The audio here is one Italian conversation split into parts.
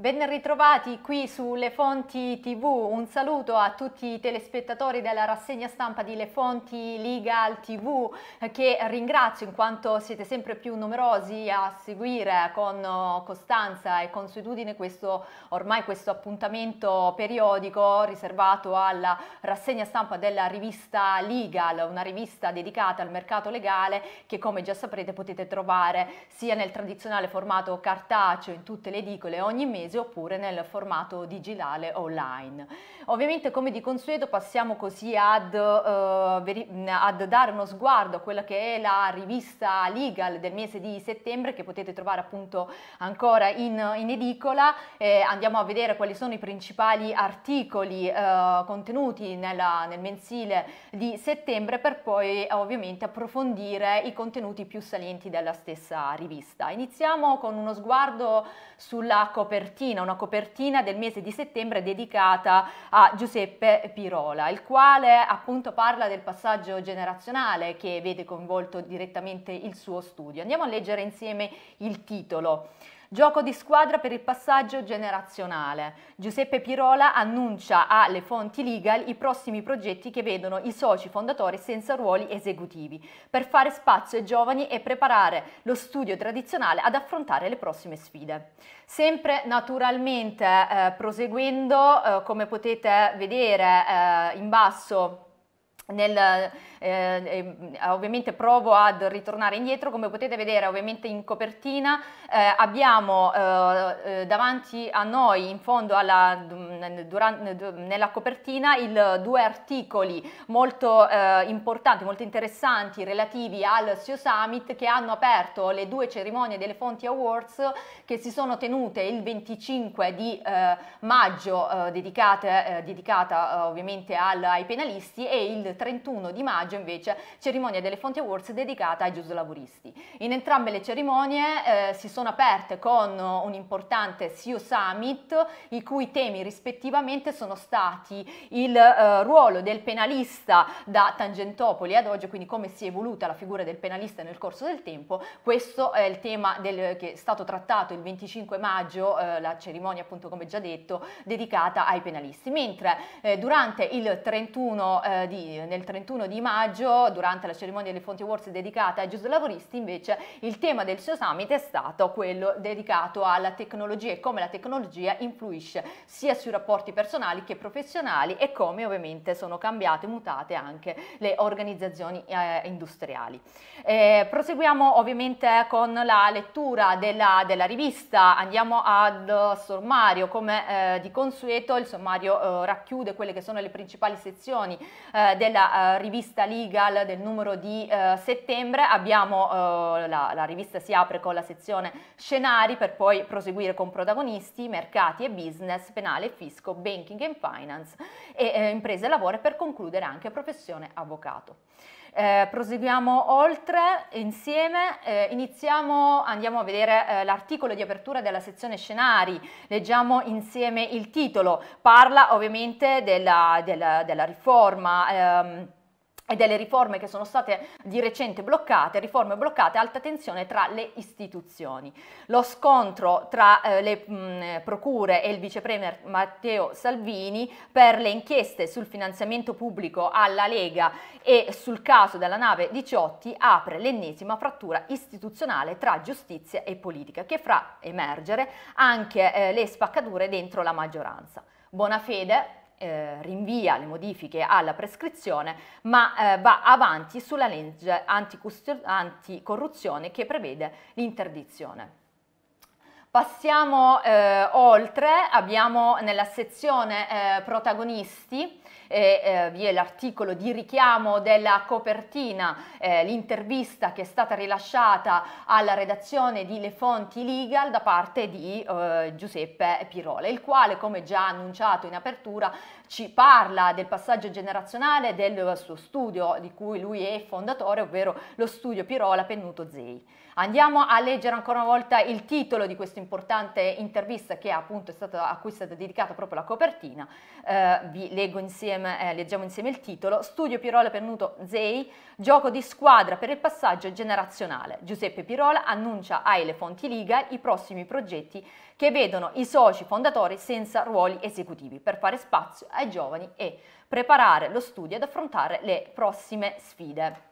Ben ritrovati qui su Le Fonti TV, un saluto a tutti i telespettatori della rassegna stampa di Le Fonti Legal TV che ringrazio in quanto siete sempre più numerosi a seguire con oh, costanza e consuetudine questo, ormai questo appuntamento periodico riservato alla rassegna stampa della rivista Legal, una rivista dedicata al mercato legale che come già saprete potete trovare sia nel tradizionale formato cartaceo in tutte le edicole ogni mese mese oppure nel formato digitale online. Ovviamente come di consueto passiamo così ad, eh, ad dare uno sguardo a quella che è la rivista Legal del mese di settembre che potete trovare appunto ancora in, in edicola. Eh, andiamo a vedere quali sono i principali articoli eh, contenuti nella, nel mensile di settembre per poi ovviamente approfondire i contenuti più salienti della stessa rivista. Iniziamo con uno sguardo sulla copertina copertina, una copertina del mese di settembre dedicata a Giuseppe Pirola, il quale appunto parla del passaggio generazionale che vede coinvolto direttamente il suo studio. Andiamo a leggere insieme il titolo. Gioco di squadra per il passaggio generazionale. Giuseppe Pirola annuncia alle fonti legal i prossimi progetti che vedono i soci fondatori senza ruoli esecutivi, per fare spazio ai giovani e preparare lo studio tradizionale ad affrontare le prossime sfide. Sempre naturalmente eh, proseguendo, eh, come potete vedere eh, in basso, nel, eh, ehm, eh, ovviamente provo ad ritornare indietro, come potete vedere ovviamente in copertina eh, abbiamo eh, eh davanti a noi in fondo alla, mm, durante, nella copertina il, due articoli molto eh, importanti, molto interessanti relativi al SIO Summit che hanno aperto le due cerimonie delle Fonti Awards che si sono tenute il 25 di maggio dedicate, dedicata ovviamente al, ai penalisti e il 31 di maggio invece cerimonia delle Fonti Awards dedicata ai giuslavoristi. In entrambe le cerimonie eh, si sono aperte con un importante CEO Summit i cui temi rispettivamente sono stati il eh, ruolo del penalista da Tangentopoli ad oggi, quindi come si è evoluta la figura del penalista nel corso del tempo. Questo è il tema del, che è stato trattato il 25 maggio, eh, la cerimonia appunto come già detto dedicata ai penalisti, mentre eh, durante il 31 eh, di nel 31 di maggio, durante la cerimonia delle Fonti Awards dedicata ai lavoristi, invece il tema del suo summit è stato quello dedicato alla tecnologia e come la tecnologia influisce sia sui rapporti personali che professionali e come ovviamente sono cambiate e mutate anche le organizzazioni eh, industriali. Eh, proseguiamo ovviamente eh, con la lettura della, della rivista, andiamo al sommario, come eh, di consueto il sommario eh, racchiude quelle che sono le principali sezioni eh, della della uh, eh, rivista Legal del numero di uh, settembre, abbiamo, uh, la, la, rivista si apre con la sezione scenari per poi proseguire con protagonisti, mercati e business, penale e fisco, banking and finance e imprese e lavoro per concludere anche professione avvocato. Eh, proseguiamo oltre insieme, eh, iniziamo, andiamo a vedere eh, l'articolo di apertura della sezione scenari, leggiamo insieme il titolo, parla ovviamente della, della, della riforma. Ehm, e delle riforme che sono state di recente bloccate, riforme bloccate, alta tensione tra le istituzioni. Lo scontro tra eh, le mh, procure e il vicepremier Matteo Salvini per le inchieste sul finanziamento pubblico alla Lega e sul caso della nave 18 apre l'ennesima frattura istituzionale tra giustizia e politica che fa emergere anche eh, le spaccature dentro la maggioranza. Buona fede, eh, rinvia le modifiche alla prescrizione, ma eh, va avanti sulla legge anticorruzione che prevede l'interdizione. Passiamo eh, oltre, abbiamo nella sezione eh, protagonisti, e, eh, eh, vi è l'articolo di richiamo della copertina, eh, l'intervista che è stata rilasciata alla redazione di Le Fonti Legal da parte di Giuseppe Pirole, il quale come già annunciato in apertura ci parla del passaggio generazionale del suo studio di cui lui è fondatore, ovvero lo studio Pirola Pennuto Zei. Andiamo a leggere ancora una volta il titolo di questa importante intervista che appunto è stata, a cui è stata dedicata proprio la copertina. Eh, vi leggo insieme, eh, leggiamo insieme il titolo. Studio Pirola Pennuto Zei, gioco di squadra per il passaggio generazionale. Giuseppe Pirola annuncia ai Le Fonti Liga i prossimi progetti che vedono i soci fondatori senza ruoli esecutivi per fare spazio ai ai giovani e preparare lo studio ad affrontare le prossime sfide.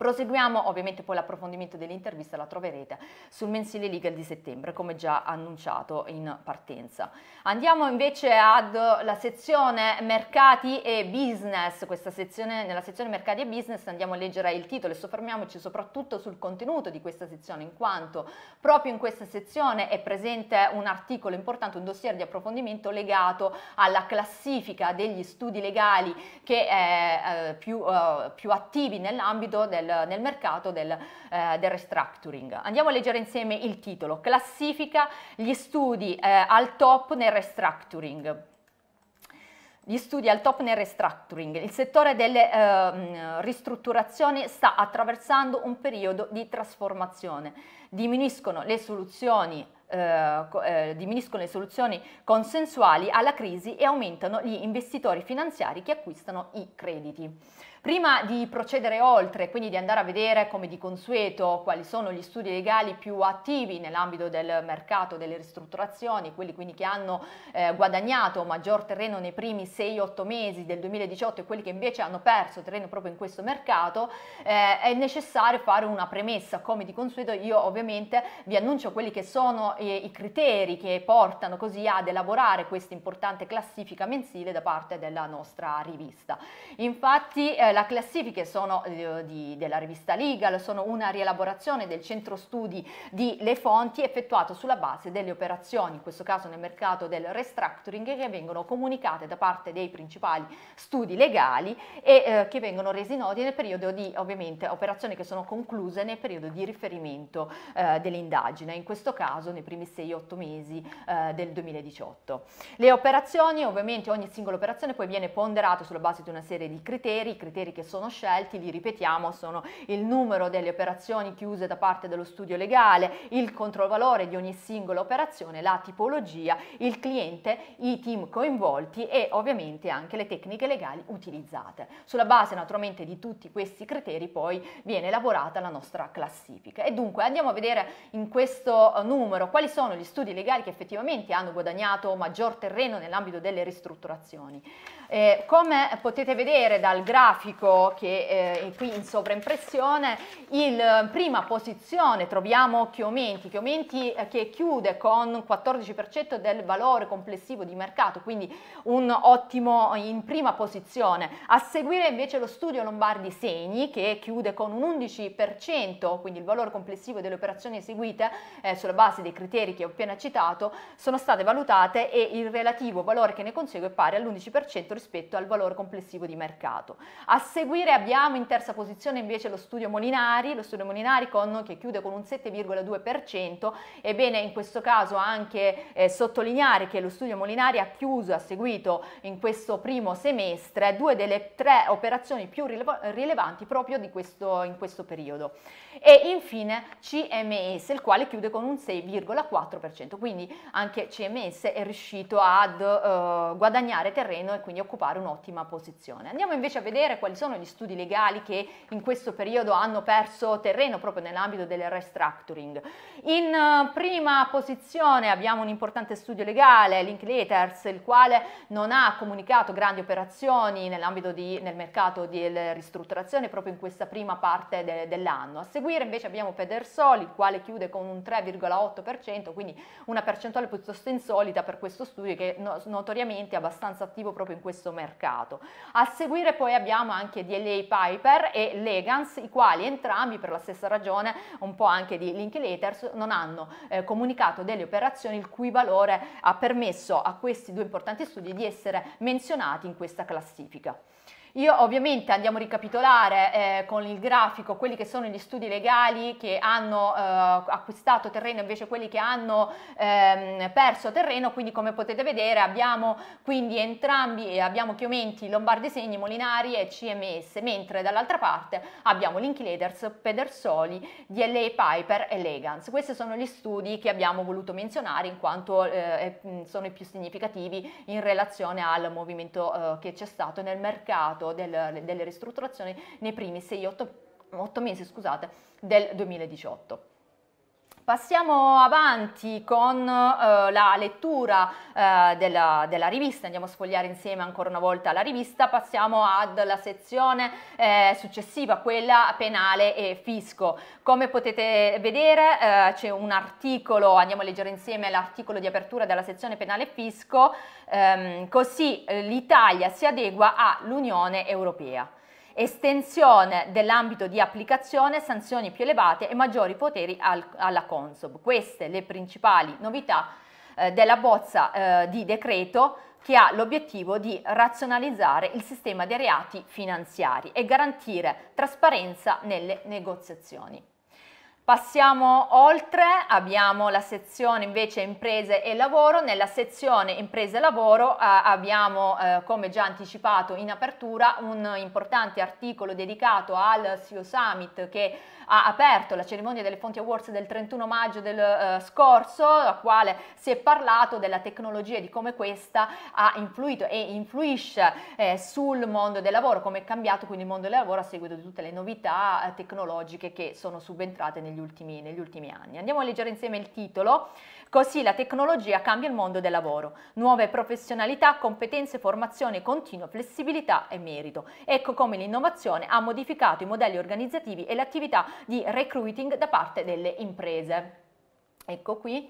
Proseguiamo ovviamente poi l'approfondimento dell'intervista, la troverete sul mensile legal di settembre come già annunciato in partenza. Andiamo invece alla sezione mercati e business, sezione, nella sezione mercati e business andiamo a leggere il titolo e soffermiamoci soprattutto sul contenuto di questa sezione in quanto proprio in questa sezione è presente un articolo importante, un dossier di approfondimento legato alla classifica degli studi legali che è eh, più, eh, più attivi nell'ambito del nel, mercato del, eh, del, restructuring. Andiamo a leggere insieme il titolo, classifica gli studi eh, al top nel restructuring gli studi al top nel restructuring. Il settore delle eh, ristrutturazioni sta attraversando un periodo di trasformazione. Diminuiscono le soluzioni eh, eh, diminuiscono le soluzioni consensuali alla crisi e aumentano gli investitori finanziari che acquistano i crediti. Prima di procedere oltre, quindi di andare a vedere come di consueto quali sono gli studi legali più attivi nell'ambito del mercato delle ristrutturazioni, quelli quindi che hanno eh, guadagnato maggior terreno nei primi 6-8 mesi del 2018 e quelli che invece hanno perso terreno proprio in questo mercato, eh, è necessario fare una premessa. Come di consueto io ovviamente vi annuncio quelli che sono eh, i criteri che portano così ad elaborare questa importante classifica mensile da parte della nostra rivista. Infatti eh, eh, la classifica classifiche sono eh, di, della rivista Legal, sono una rielaborazione del centro studi di Le Fonti effettuato sulla base delle operazioni, in questo caso nel mercato del restructuring, che vengono comunicate da parte dei principali studi legali e eh, che vengono resi noti nel periodo di, ovviamente, operazioni che sono concluse nel periodo di riferimento eh, dell'indagine, in questo caso nei primi 6-8 mesi eh, del 2018. Le operazioni, ovviamente ogni singola operazione poi viene ponderata sulla base di una serie di criteri, criteri criteri che sono scelti, li ripetiamo, sono il numero delle operazioni chiuse da parte dello studio legale, il controvalore di ogni singola operazione, la tipologia, il cliente, i team coinvolti e ovviamente anche le tecniche legali utilizzate. Sulla base naturalmente di tutti questi criteri poi viene elaborata la nostra classifica. E dunque andiamo a vedere in questo eh, numero quali sono gli studi legali che effettivamente hanno guadagnato maggior terreno nell'ambito delle ristrutturazioni. Eh, come potete vedere dal grafico grafico che eh, è qui in sovraimpressione, in eh, prima posizione troviamo Chiomenti, Chiomenti eh, che chiude con un 14% del valore complessivo di mercato, quindi un ottimo in prima posizione. A seguire invece lo studio Lombardi Segni che chiude con un 11%, quindi il valore complessivo delle operazioni eseguite eh, sulla base dei criteri che ho appena citato sono state valutate e il relativo valore che ne consegue è pari all'11% rispetto al valore complessivo di mercato. A seguire abbiamo in terza posizione invece lo studio Molinari, lo studio Molinari con, che chiude con un 7,2%, ebbene in questo caso anche eh, sottolineare che lo studio Molinari ha chiuso, ha seguito in questo primo semestre due delle tre operazioni più rilevanti proprio questo, in questo periodo. E infine CMS, il quale chiude con un 6,4%, quindi anche CMS è riuscito ad eh, guadagnare terreno e quindi occupare un'ottima posizione. Andiamo invece a vedere quali quali sono gli studi legali che in questo periodo hanno perso terreno proprio nell'ambito del restructuring. In eh, prima posizione abbiamo un importante studio legale, Linklaters, il quale non ha comunicato grandi operazioni nell'ambito di, nel mercato di ristrutturazione proprio in questa prima parte de, dell'anno. A seguire invece abbiamo Pedersoli, il quale chiude con un 3,8%, quindi una percentuale piuttosto insolita per questo studio che notoriamente è abbastanza attivo proprio in questo mercato. A seguire poi abbiamo anche anche di LA Piper e Legans, i quali entrambi per la stessa ragione, un po' anche di Linklaters, non hanno eh, comunicato delle operazioni il cui valore ha permesso a questi due importanti studi di essere menzionati in questa classifica. Io ovviamente andiamo a ricapitolare eh, con il grafico quelli che sono gli studi legali che hanno eh, acquistato terreno invece quelli che hanno ehm, perso terreno, quindi come potete vedere abbiamo quindi entrambi, abbiamo Chiomenti, Lombardi Segni, Molinari e CMS, mentre dall'altra parte abbiamo Link Leaders, Pedersoli, DLA Piper e Legans. Questi sono gli studi che abbiamo voluto menzionare in quanto eh, sono i più significativi in relazione al movimento eh, che c'è stato nel mercato risultato del, delle ristrutturazioni nei primi 6-8 mesi scusate, del 2018. Passiamo avanti con eh, la lettura eh, della, della, rivista, andiamo a sfogliare insieme ancora una volta la rivista, passiamo alla sezione eh, successiva, quella penale e fisco. Come potete vedere eh, c'è un articolo, andiamo a leggere insieme l'articolo di apertura della sezione penale e fisco, ehm, così eh, l'Italia si adegua all'Unione Europea estensione dell'ambito di applicazione, sanzioni più elevate e maggiori poteri al, alla Consob. Queste le principali novità eh, della bozza eh, di decreto che ha l'obiettivo di razionalizzare il sistema dei reati finanziari e garantire trasparenza nelle negoziazioni. Passiamo oltre, abbiamo la sezione invece imprese e lavoro, nella sezione imprese e lavoro eh, abbiamo eh, come già anticipato in apertura un importante articolo dedicato al CEO Summit che ha aperto la cerimonia delle Fonti Awards del 31 maggio del eh, scorso, la quale si è parlato della tecnologia e di come questa ha influito e influisce eh, sul mondo del lavoro, come è cambiato quindi il mondo del lavoro a seguito di tutte le novità eh, tecnologiche che sono subentrate negli negli ultimi, negli ultimi anni. Andiamo a leggere insieme il titolo. Così la tecnologia cambia il mondo del lavoro. Nuove professionalità, competenze, formazione continua, flessibilità e merito. Ecco come l'innovazione ha modificato i modelli organizzativi e l'attività di recruiting da parte delle imprese. Ecco qui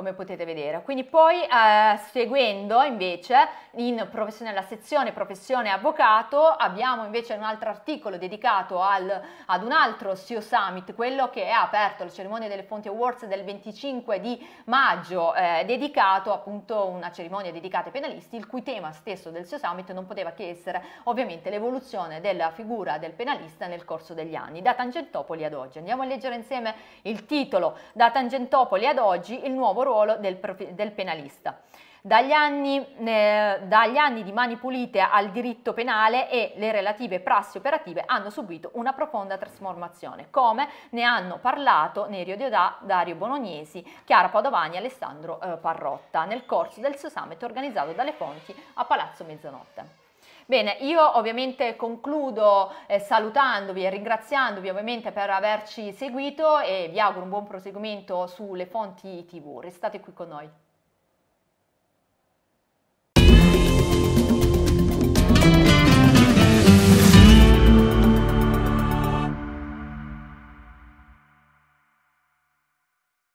come potete vedere. Quindi poi eh, seguendo invece in nella sezione professione avvocato abbiamo invece un altro articolo dedicato al, ad un altro SEO Summit, quello che è aperto, la cerimonia delle Fonti Awards del 25 di maggio, eh, dedicato appunto a una cerimonia dedicata ai penalisti, il cui tema stesso del SEO Summit non poteva che essere ovviamente l'evoluzione della figura del penalista nel corso degli anni, da Tangentopoli ad oggi. Andiamo a leggere insieme il titolo, da Tangentopoli ad oggi il nuovo ruolo ruolo del, prof... del penalista. Dagli anni, eh, dagli anni, di mani pulite al diritto penale e le relative prassi operative hanno subito una profonda trasformazione, come ne hanno parlato Nerio Diodà, Dario Bolognesi, Chiara Padovani e Alessandro eh, Parrotta nel corso del suo summit organizzato dalle Fonti a Palazzo Mezzanotte. Bene, io ovviamente concludo eh, salutandovi e ringraziandovi ovviamente per averci seguito e vi auguro un buon proseguimento sulle fonti TV. Restate qui con noi.